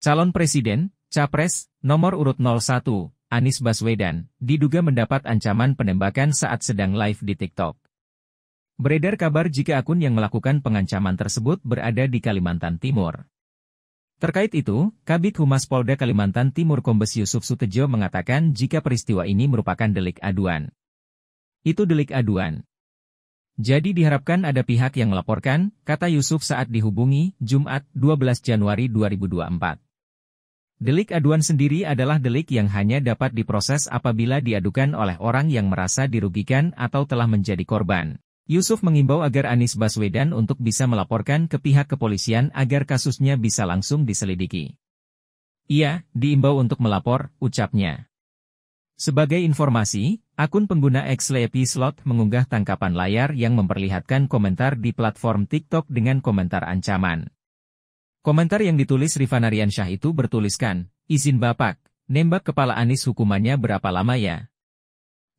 Calon Presiden, Capres, nomor urut 01, Anies Baswedan, diduga mendapat ancaman penembakan saat sedang live di TikTok. Beredar kabar jika akun yang melakukan pengancaman tersebut berada di Kalimantan Timur. Terkait itu, Kabit Humas Polda Kalimantan Timur Kombes Yusuf Sutejo mengatakan jika peristiwa ini merupakan delik aduan. Itu delik aduan. Jadi diharapkan ada pihak yang melaporkan, kata Yusuf saat dihubungi, Jumat 12 Januari 2024. Delik aduan sendiri adalah delik yang hanya dapat diproses apabila diadukan oleh orang yang merasa dirugikan atau telah menjadi korban. Yusuf mengimbau agar Anies Baswedan untuk bisa melaporkan ke pihak kepolisian agar kasusnya bisa langsung diselidiki. Ia diimbau untuk melapor, ucapnya. Sebagai informasi, akun pengguna Xlepi Slot mengunggah tangkapan layar yang memperlihatkan komentar di platform TikTok dengan komentar ancaman. Komentar yang ditulis Rifanarian Syah itu bertuliskan, izin Bapak, nembak kepala Anies hukumannya berapa lama ya?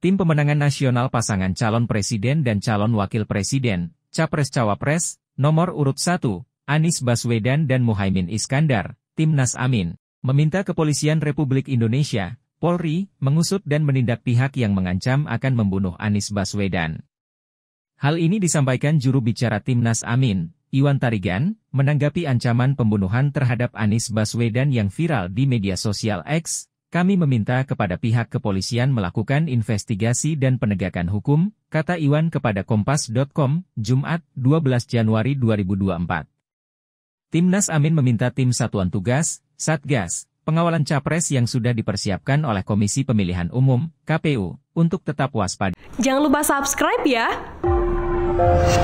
Tim Pemenangan Nasional Pasangan Calon Presiden dan Calon Wakil Presiden, Capres-Cawapres, nomor urut 1, Anies Baswedan dan Muhaimin Iskandar, Timnas Amin, meminta Kepolisian Republik Indonesia, Polri, mengusut dan menindak pihak yang mengancam akan membunuh Anies Baswedan. Hal ini disampaikan juru bicara Timnas Amin, Iwan Tarigan, menanggapi ancaman pembunuhan terhadap Anies Baswedan yang viral di media sosial X, kami meminta kepada pihak kepolisian melakukan investigasi dan penegakan hukum, kata Iwan kepada Kompas.com, Jumat, 12 Januari 2024. Timnas Amin meminta tim Satuan Tugas, Satgas, pengawalan capres yang sudah dipersiapkan oleh Komisi Pemilihan Umum, KPU, untuk tetap waspada. Jangan lupa subscribe ya!